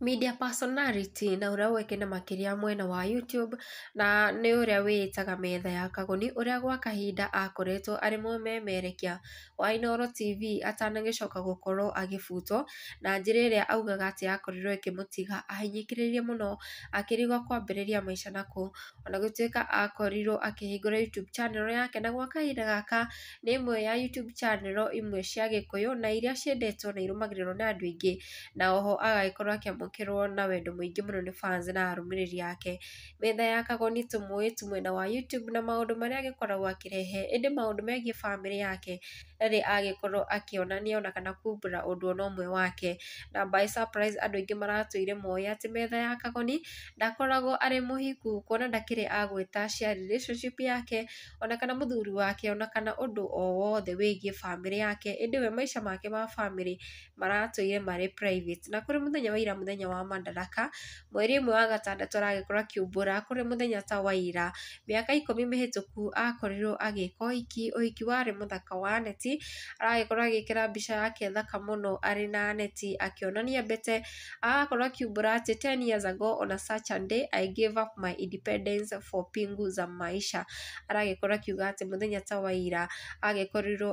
media personality na uria uwekene makiria mwena wa youtube na ni uria wiitaga metha ya kagoni uria gwa kahinda akoretwo ari mwememerekia wa inoro TV atanagicoka gukorwo agibutwo na njira iria augaga ati yakorirwo ikimutiga ahinyikiririe muno akirigwa kwambiriria maica nakuo ona gutwika akorirwo akihingura youtube channel yake na gwa kahinda gaka ni imwe ya youtube channel imwe cia gikuyu na iria ciendetwo na irumagirirwo na andu aingi na oho agagikorwo akiamukira amũkĩrwo na wendo mũingĩ mũno nĩ fans na arũmĩrĩri ake. Metha yakagwo nĩ tũmũĩ mwena wa YouTube na maũndũ marĩa agĩkoragwo akĩrehe ĩndĩ maũndũ megiĩ bamĩrĩ yake ndarĩ agĩkorwo akĩonania ona kana kumbũra ũndũ ona ũmwe wake. Na by surprise andũ aingĩ maratũire moĩ atĩ Metha ya Kagoni ndakoragwo arĩ mũhiku kuona ndakĩrĩ agweta share relationship yake ona kana mũthuri wake ona kana ũndũ o wothe wĩgiĩ bamĩrĩ yake ĩndĩ we maica make ma bamĩrĩ maratũire marĩ private. Na kũrĩ mũthenya wa ira mũthenya muthenya wa madaraka mweri ĩmwe wa gatandatũ aragĩkorwo kiumbura kuri muthenya ta waira miaka mĩaka mihituku mĩhĩtũku akorirwo agĩka ũhiki ũhiki warĩ mũthaka wa neti aragĩkorwo agĩkĩra mbica yake thaka muno ari na neti akionania bete agakorwo akiumbũra ati 10 years ago on a such a day I gave up my independence for pingu za maisha aragĩkorwo kiuga ati muthenya ta waira ira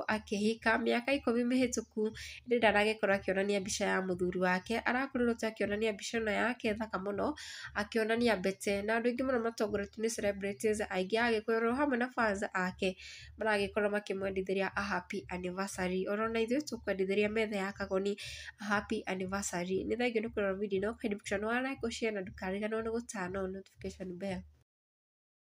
akihika miaka mĩaka mihituku mĩhĩtũku ndĩ ndaragĩkorwo akĩonania mbica ya muthuri wake arakorirwo tu akĩonania akĩonania mbica ĩno yake thaka mũno, akĩonania Mbete, na andũ aingĩ mũno matongoretio nĩ celebrities aingĩ a Agĩkũyũ oro hamwe na fans ake, maragĩkorwo makĩmwendithĩria a happy anniversary. Oro na ithuĩ tũkwendithĩria metha ya kagoni a happy anniversary. Nĩ thengiũ nĩ kũrora video ĩno, ũkahĩmbĩca nĩ wa like, ũshare na ndũkariganĩrwo nĩ gũ turn on notification bell.